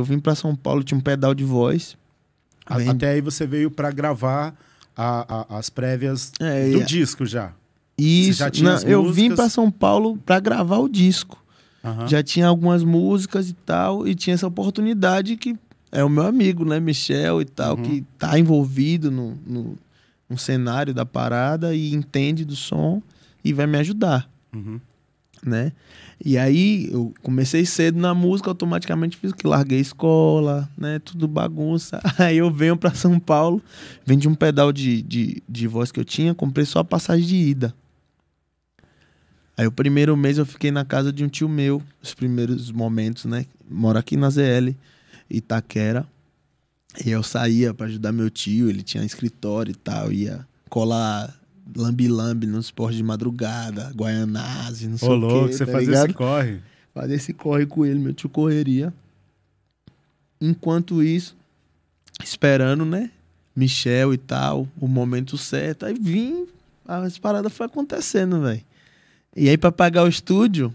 Eu vim para São Paulo, tinha um pedal de voz. A, Até aí você veio para gravar a, a, as prévias é, do disco já. Isso, já não, eu vim para São Paulo para gravar o disco. Uhum. Já tinha algumas músicas e tal, e tinha essa oportunidade que é o meu amigo, né, Michel e tal, uhum. que tá envolvido no, no, no, cenário da parada e entende do som e vai me ajudar. Uhum né? E aí eu comecei cedo na música, automaticamente fiz que larguei escola, né? Tudo bagunça. Aí eu venho para São Paulo, vendi um pedal de, de, de voz que eu tinha, comprei só a passagem de ida. Aí o primeiro mês eu fiquei na casa de um tio meu, os primeiros momentos, né? Mora aqui na ZL, Itaquera. E eu saía para ajudar meu tio, ele tinha um escritório e tal, ia colar lambi-lambi nos esporte de madrugada, guaianase, não sei Ô, o quê. Ô, louco, você tá fazia ligado? esse corre. Fazia esse corre com ele, meu tio correria. Enquanto isso, esperando, né? Michel e tal, o momento certo. Aí vim, as paradas foi acontecendo, velho. E aí, para pagar o estúdio,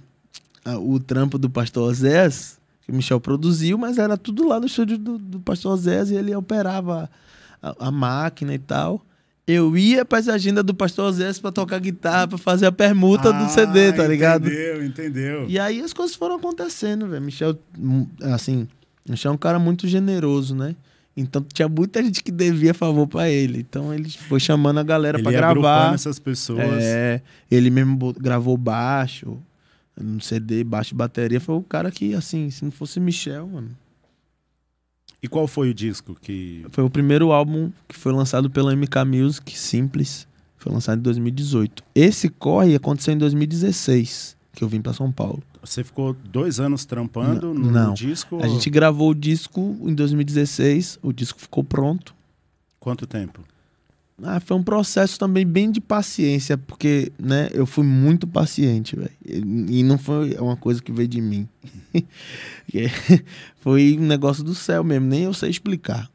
o trampo do Pastor Ozés que o Michel produziu, mas era tudo lá no estúdio do, do Pastor Ozés e ele operava a, a máquina e tal eu ia para as agendas do pastor Osés para tocar guitarra, para fazer a permuta tá ah, do CD, tá ligado? Entendeu, entendeu. E aí as coisas foram acontecendo, velho. Michel, hum, assim, Michel é um cara muito generoso, né? Então tinha muita gente que devia favor para ele. Então ele foi chamando a galera para gravar. essas pessoas. É, ele mesmo gravou baixo, no CD, baixo bateria. Foi o cara que, assim, se não fosse Michel, mano, e qual foi o disco que. Foi o primeiro álbum que foi lançado pela MK Music, simples. Foi lançado em 2018. Esse corre aconteceu em 2016, que eu vim para São Paulo. Você ficou dois anos trampando não, no não. disco? A gente gravou o disco em 2016, o disco ficou pronto. Quanto tempo? Ah, foi um processo também bem de paciência, porque, né, eu fui muito paciente, velho. E não foi uma coisa que veio de mim. É, foi um negócio do céu mesmo, nem eu sei explicar.